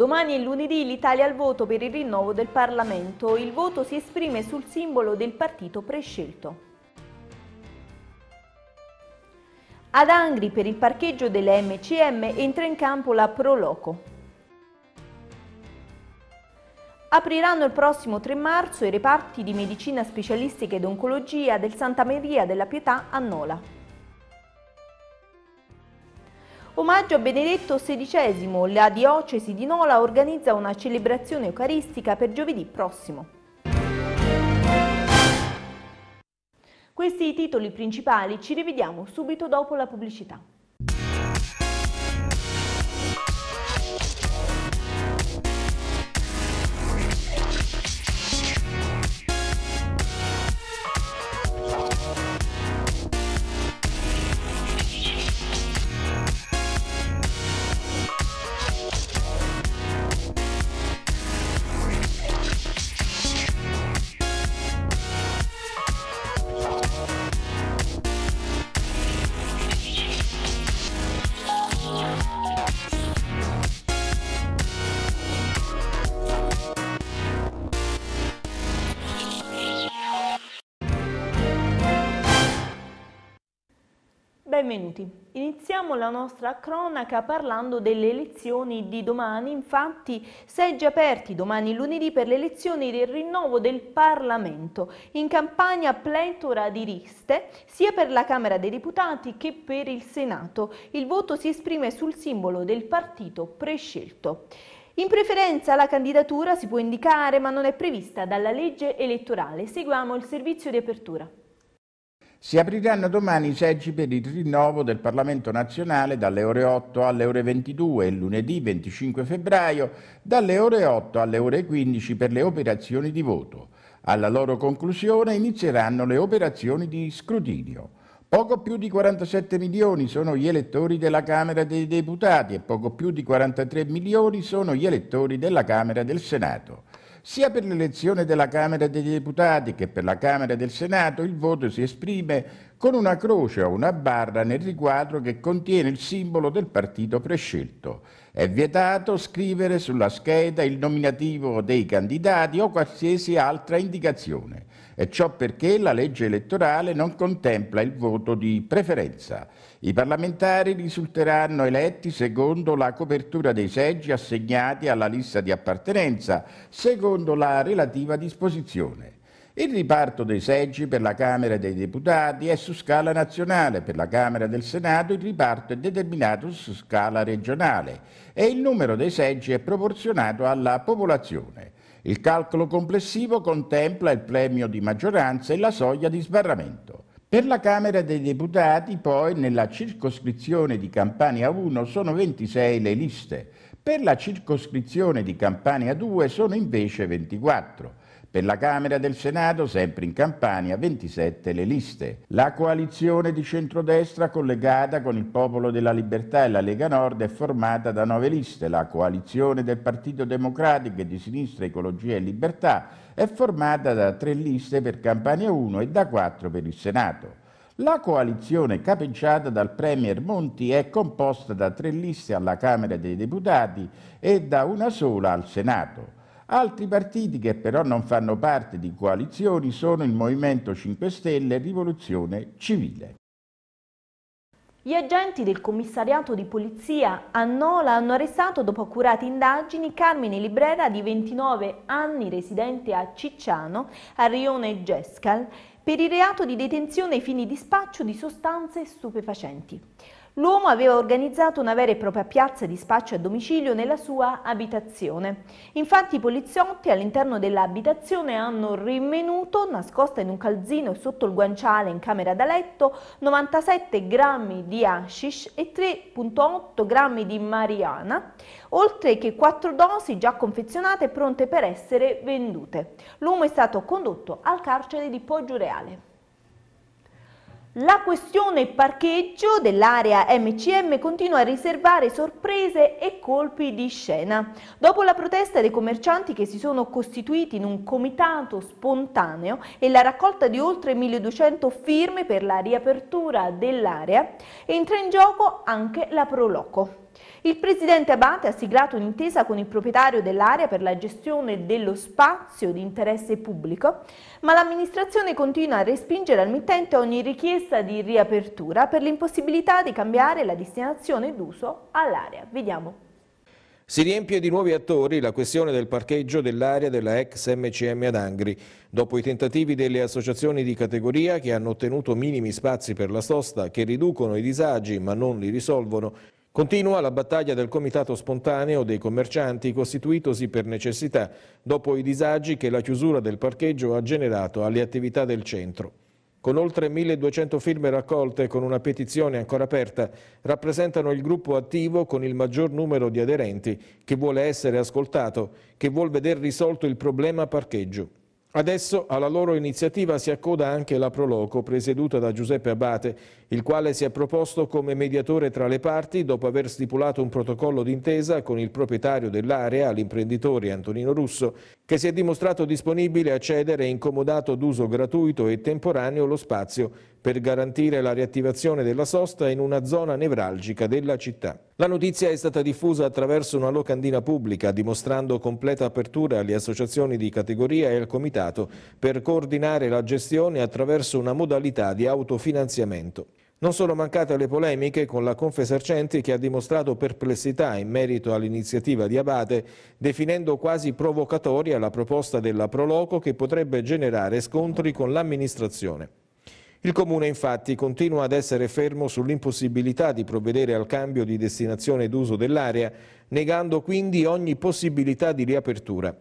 Domani è lunedì l'Italia al voto per il rinnovo del Parlamento. Il voto si esprime sul simbolo del partito prescelto. Ad Angri per il parcheggio delle MCM entra in campo la Proloco. Apriranno il prossimo 3 marzo i reparti di medicina specialistica ed oncologia del Santa Maria della Pietà a Nola. Omaggio a Benedetto XVI, la diocesi di Nola organizza una celebrazione eucaristica per giovedì prossimo. Questi i titoli principali, ci rivediamo subito dopo la pubblicità. benvenuti. Iniziamo la nostra cronaca parlando delle elezioni di domani, infatti seggi aperti domani lunedì per le elezioni del rinnovo del Parlamento. In campagna pletora di riste sia per la Camera dei Deputati che per il Senato. Il voto si esprime sul simbolo del partito prescelto. In preferenza la candidatura si può indicare ma non è prevista dalla legge elettorale. Seguiamo il servizio di apertura. Si apriranno domani i seggi per il rinnovo del Parlamento nazionale dalle ore 8 alle ore 22 e lunedì 25 febbraio dalle ore 8 alle ore 15 per le operazioni di voto. Alla loro conclusione inizieranno le operazioni di scrutinio. Poco più di 47 milioni sono gli elettori della Camera dei Deputati e poco più di 43 milioni sono gli elettori della Camera del Senato. Sia per l'elezione della Camera dei Deputati che per la Camera del Senato il voto si esprime con una croce o una barra nel riquadro che contiene il simbolo del partito prescelto. È vietato scrivere sulla scheda il nominativo dei candidati o qualsiasi altra indicazione e ciò perché la legge elettorale non contempla il voto di preferenza. I parlamentari risulteranno eletti secondo la copertura dei seggi assegnati alla lista di appartenenza, secondo la relativa disposizione. Il riparto dei seggi per la Camera dei Deputati è su scala nazionale, per la Camera del Senato il riparto è determinato su scala regionale e il numero dei seggi è proporzionato alla popolazione. Il calcolo complessivo contempla il premio di maggioranza e la soglia di sbarramento. Per la Camera dei Deputati, poi, nella circoscrizione di Campania 1 sono 26 le liste, per la circoscrizione di Campania 2 sono invece 24. Per la Camera del Senato, sempre in Campania, 27 le liste. La coalizione di centrodestra collegata con il Popolo della Libertà e la Lega Nord è formata da 9 liste. La coalizione del Partito Democratico e di Sinistra Ecologia e Libertà è formata da 3 liste per Campania 1 e da 4 per il Senato. La coalizione capeggiata dal Premier Monti è composta da tre liste alla Camera dei Deputati e da una sola al Senato. Altri partiti che però non fanno parte di coalizioni sono il Movimento 5 Stelle e Rivoluzione Civile. Gli agenti del commissariato di polizia a Nola hanno arrestato dopo accurate indagini Carmine Librera di 29 anni residente a Cicciano, a Rione Gescal, per il reato di detenzione ai fini di spaccio di sostanze stupefacenti. L'uomo aveva organizzato una vera e propria piazza di spaccio a domicilio nella sua abitazione. Infatti i poliziotti all'interno dell'abitazione hanno rinvenuto, nascosta in un calzino sotto il guanciale in camera da letto, 97 grammi di hashish e 3,8 grammi di mariana, oltre che 4 dosi già confezionate e pronte per essere vendute. L'uomo è stato condotto al carcere di Poggioreale. La questione parcheggio dell'area MCM continua a riservare sorprese e colpi di scena. Dopo la protesta dei commercianti che si sono costituiti in un comitato spontaneo e la raccolta di oltre 1200 firme per la riapertura dell'area, entra in gioco anche la Proloco. Il presidente Abate ha siglato un'intesa con il proprietario dell'area per la gestione dello spazio di interesse pubblico, ma l'amministrazione continua a respingere al mittente ogni richiesta di riapertura per l'impossibilità di cambiare la destinazione d'uso all'area. Vediamo. Si riempie di nuovi attori la questione del parcheggio dell'area della ex MCM ad Angri. Dopo i tentativi delle associazioni di categoria che hanno ottenuto minimi spazi per la sosta che riducono i disagi ma non li risolvono, Continua la battaglia del comitato spontaneo dei commercianti costituitosi per necessità dopo i disagi che la chiusura del parcheggio ha generato alle attività del centro. Con oltre 1200 firme raccolte e con una petizione ancora aperta, rappresentano il gruppo attivo con il maggior numero di aderenti che vuole essere ascoltato, che vuol vedere risolto il problema parcheggio. Adesso alla loro iniziativa si accoda anche la Proloco, presieduta da Giuseppe Abate, il quale si è proposto come mediatore tra le parti dopo aver stipulato un protocollo d'intesa con il proprietario dell'area, l'imprenditore Antonino Russo, che si è dimostrato disponibile a cedere e incomodato d'uso gratuito e temporaneo lo spazio per garantire la riattivazione della sosta in una zona nevralgica della città. La notizia è stata diffusa attraverso una locandina pubblica, dimostrando completa apertura alle associazioni di categoria e al comitato per coordinare la gestione attraverso una modalità di autofinanziamento. Non sono mancate le polemiche con la Confesercenti che ha dimostrato perplessità in merito all'iniziativa di Abate, definendo quasi provocatoria la proposta della Proloco che potrebbe generare scontri con l'amministrazione. Il Comune infatti continua ad essere fermo sull'impossibilità di provvedere al cambio di destinazione d'uso dell'area, negando quindi ogni possibilità di riapertura.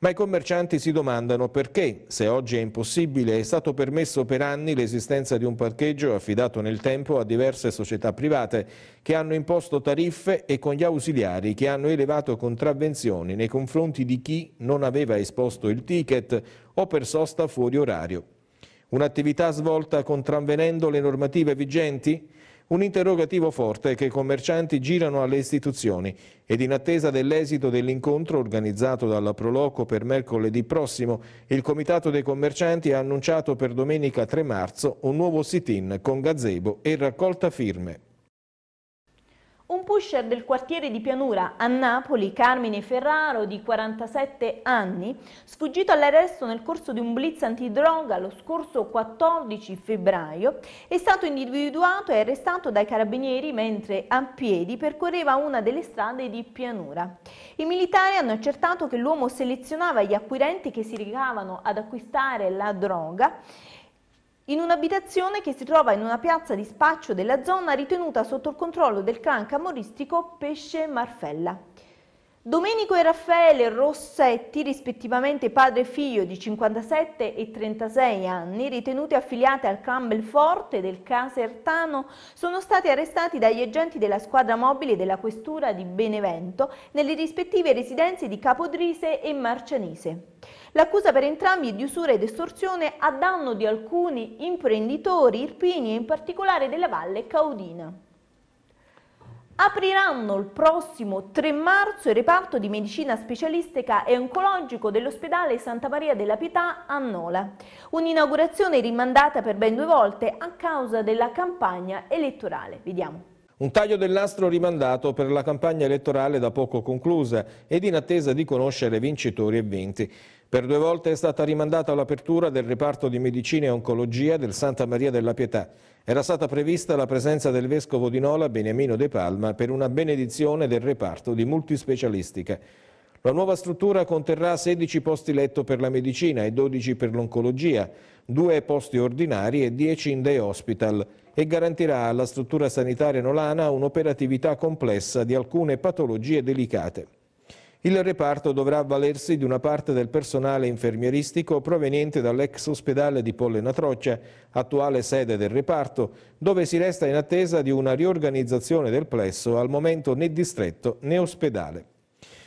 Ma i commercianti si domandano perché, se oggi è impossibile, è stato permesso per anni l'esistenza di un parcheggio affidato nel tempo a diverse società private che hanno imposto tariffe e con gli ausiliari che hanno elevato contravvenzioni nei confronti di chi non aveva esposto il ticket o per sosta fuori orario. Un'attività svolta contravvenendo le normative vigenti? Un interrogativo forte che i commercianti girano alle istituzioni ed in attesa dell'esito dell'incontro organizzato dalla Proloco per mercoledì prossimo, il Comitato dei Commercianti ha annunciato per domenica 3 marzo un nuovo sit-in con gazebo e raccolta firme. Un pusher del quartiere di Pianura a Napoli, Carmine Ferraro, di 47 anni, sfuggito all'arresto nel corso di un blitz antidroga lo scorso 14 febbraio, è stato individuato e arrestato dai carabinieri mentre a piedi percorreva una delle strade di Pianura. I militari hanno accertato che l'uomo selezionava gli acquirenti che si recavano ad acquistare la droga in un'abitazione che si trova in una piazza di spaccio della zona ritenuta sotto il controllo del clan camoristico Pesce Marfella. Domenico e Raffaele Rossetti, rispettivamente padre e figlio di 57 e 36 anni, ritenuti affiliati al clan Belforte del Casertano, sono stati arrestati dagli agenti della squadra mobile della questura di Benevento nelle rispettive residenze di Capodrise e Marcianise. L'accusa per entrambi è di usura ed estorsione a danno di alcuni imprenditori irpini e in particolare della Valle Caudina. Apriranno il prossimo 3 marzo il reparto di medicina specialistica e oncologico dell'ospedale Santa Maria della Pietà a Nola, un'inaugurazione rimandata per ben due volte a causa della campagna elettorale. Vediamo. Un taglio del nastro rimandato per la campagna elettorale da poco conclusa ed in attesa di conoscere vincitori e vinti. Per due volte è stata rimandata l'apertura del reparto di medicina e oncologia del Santa Maria della Pietà. Era stata prevista la presenza del vescovo di Nola, Beniamino De Palma, per una benedizione del reparto di multispecialistica. La nuova struttura conterrà 16 posti letto per la medicina e 12 per l'oncologia, 2 posti ordinari e 10 in day hospital e garantirà alla struttura sanitaria nolana un'operatività complessa di alcune patologie delicate. Il reparto dovrà avvalersi di una parte del personale infermieristico proveniente dall'ex ospedale di Pollena Troccia, attuale sede del reparto, dove si resta in attesa di una riorganizzazione del plesso, al momento né distretto né ospedale.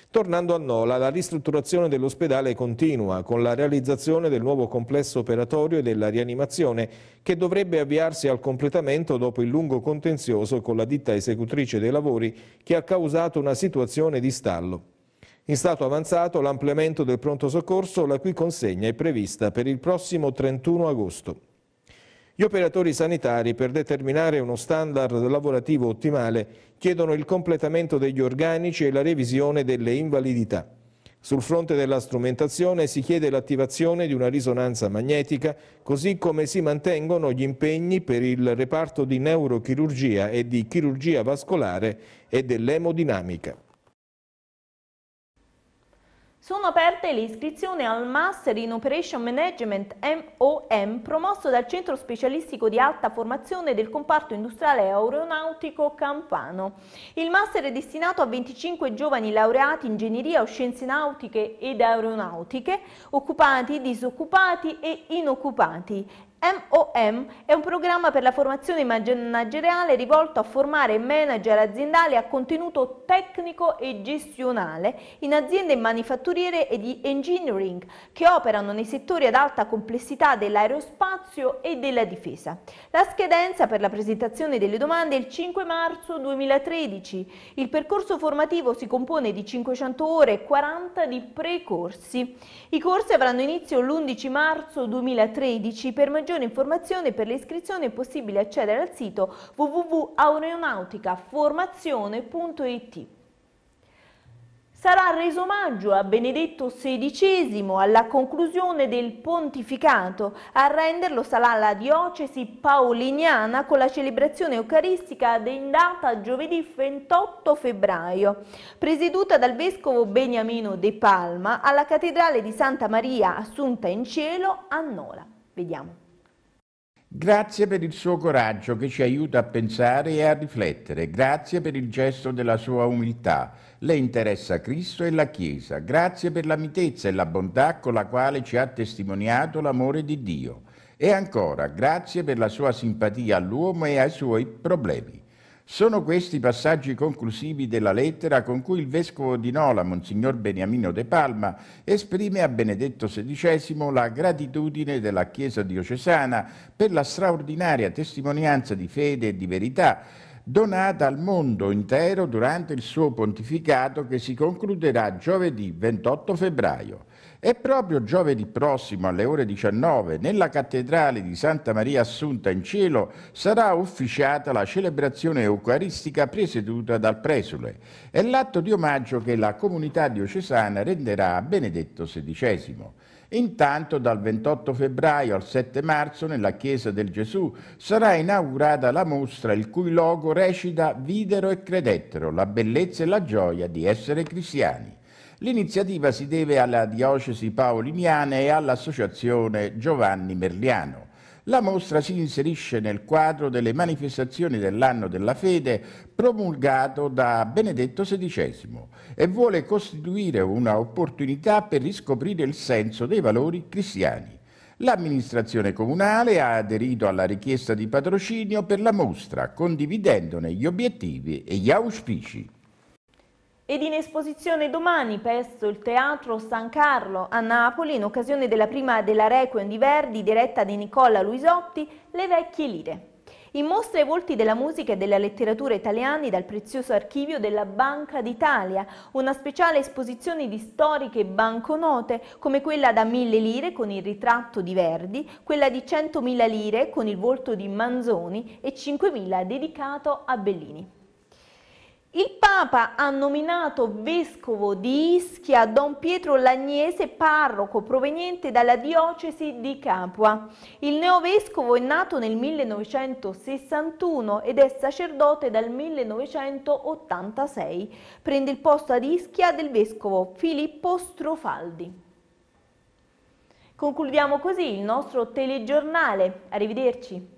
Tornando a Nola, la ristrutturazione dell'ospedale continua con la realizzazione del nuovo complesso operatorio e della rianimazione che dovrebbe avviarsi al completamento dopo il lungo contenzioso con la ditta esecutrice dei lavori che ha causato una situazione di stallo. In stato avanzato l'ampliamento del pronto soccorso, la cui consegna è prevista per il prossimo 31 agosto. Gli operatori sanitari, per determinare uno standard lavorativo ottimale, chiedono il completamento degli organici e la revisione delle invalidità. Sul fronte della strumentazione si chiede l'attivazione di una risonanza magnetica, così come si mantengono gli impegni per il reparto di neurochirurgia e di chirurgia vascolare e dell'emodinamica. Sono aperte le iscrizioni al Master in Operation Management MOM promosso dal Centro Specialistico di Alta Formazione del Comparto Industriale Aeronautico Campano. Il Master è destinato a 25 giovani laureati in ingegneria o scienze nautiche ed aeronautiche, occupati, disoccupati e inoccupati. MOM è un programma per la formazione manageriale rivolto a formare manager aziendali a contenuto tecnico e gestionale in aziende manifatturiere e di engineering che operano nei settori ad alta complessità dell'aerospazio e della difesa. La scadenza per la presentazione delle domande è il 5 marzo 2013. Il percorso formativo si compone di 500 ore e 40 di precorsi. I corsi avranno inizio l'11 marzo 2013 per maggiori maggiori informazioni per le iscrizioni è possibile accedere al sito www.aeronauticaformazione.it. Sarà reso omaggio a Benedetto XVI alla conclusione del pontificato. A renderlo sarà la diocesi paoliniana con la celebrazione eucaristica in data giovedì 28 febbraio, presieduta dal vescovo Beniamino De Palma alla cattedrale di Santa Maria Assunta in Cielo a Nola. Vediamo. Grazie per il suo coraggio che ci aiuta a pensare e a riflettere. Grazie per il gesto della sua umiltà. Le interessa Cristo e la Chiesa. Grazie per la mitezza e la bontà con la quale ci ha testimoniato l'amore di Dio. E ancora, grazie per la sua simpatia all'uomo e ai suoi problemi. Sono questi i passaggi conclusivi della lettera con cui il vescovo di Nola, Monsignor Beniamino De Palma, esprime a Benedetto XVI la gratitudine della Chiesa diocesana per la straordinaria testimonianza di fede e di verità donata al mondo intero durante il suo pontificato che si concluderà giovedì 28 febbraio. E proprio giovedì prossimo alle ore 19 nella cattedrale di Santa Maria Assunta in Cielo sarà ufficiata la celebrazione eucaristica presieduta dal presule e l'atto di omaggio che la comunità diocesana renderà a Benedetto XVI. Intanto dal 28 febbraio al 7 marzo nella Chiesa del Gesù sarà inaugurata la mostra il cui logo recita Videro e credettero, la bellezza e la gioia di essere cristiani. L'iniziativa si deve alla diocesi paoliniana e all'associazione Giovanni Merliano. La mostra si inserisce nel quadro delle manifestazioni dell'anno della fede promulgato da Benedetto XVI e vuole costituire un'opportunità per riscoprire il senso dei valori cristiani. L'amministrazione comunale ha aderito alla richiesta di patrocinio per la mostra, condividendone gli obiettivi e gli auspici. Ed in esposizione domani presso il Teatro San Carlo a Napoli, in occasione della prima della Requiem di Verdi, diretta di Nicola Luisotti, Le vecchie lire. In mostra i volti della musica e della letteratura italiani dal prezioso archivio della Banca d'Italia, una speciale esposizione di storiche banconote come quella da mille lire con il ritratto di Verdi, quella di 100.000 lire con il volto di Manzoni e 5.000 dedicato a Bellini. Il Papa ha nominato vescovo di Ischia Don Pietro Lagnese, parroco proveniente dalla diocesi di Capua. Il neovescovo è nato nel 1961 ed è sacerdote dal 1986. Prende il posto ad Ischia del vescovo Filippo Strofaldi. Concludiamo così il nostro telegiornale. Arrivederci.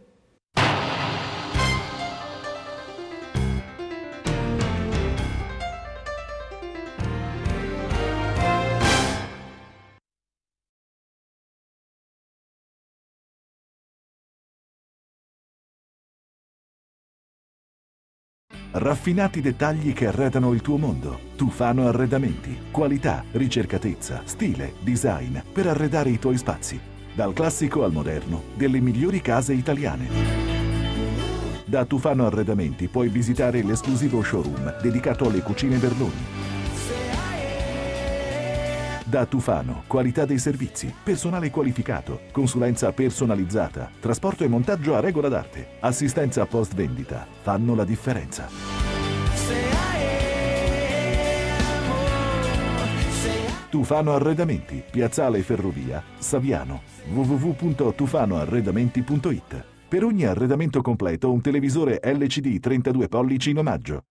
Raffinati dettagli che arredano il tuo mondo. Tufano Arredamenti. Qualità, ricercatezza, stile, design per arredare i tuoi spazi. Dal classico al moderno, delle migliori case italiane. Da Tufano Arredamenti puoi visitare l'esclusivo showroom dedicato alle cucine Berloni da Tufano, qualità dei servizi, personale qualificato, consulenza personalizzata, trasporto e montaggio a regola d'arte, assistenza post vendita, fanno la differenza. Tufano Arredamenti, Piazzale Ferrovia, Saviano, www.tufanoarredamenti.it. Per ogni arredamento completo un televisore LCD 32 pollici in omaggio.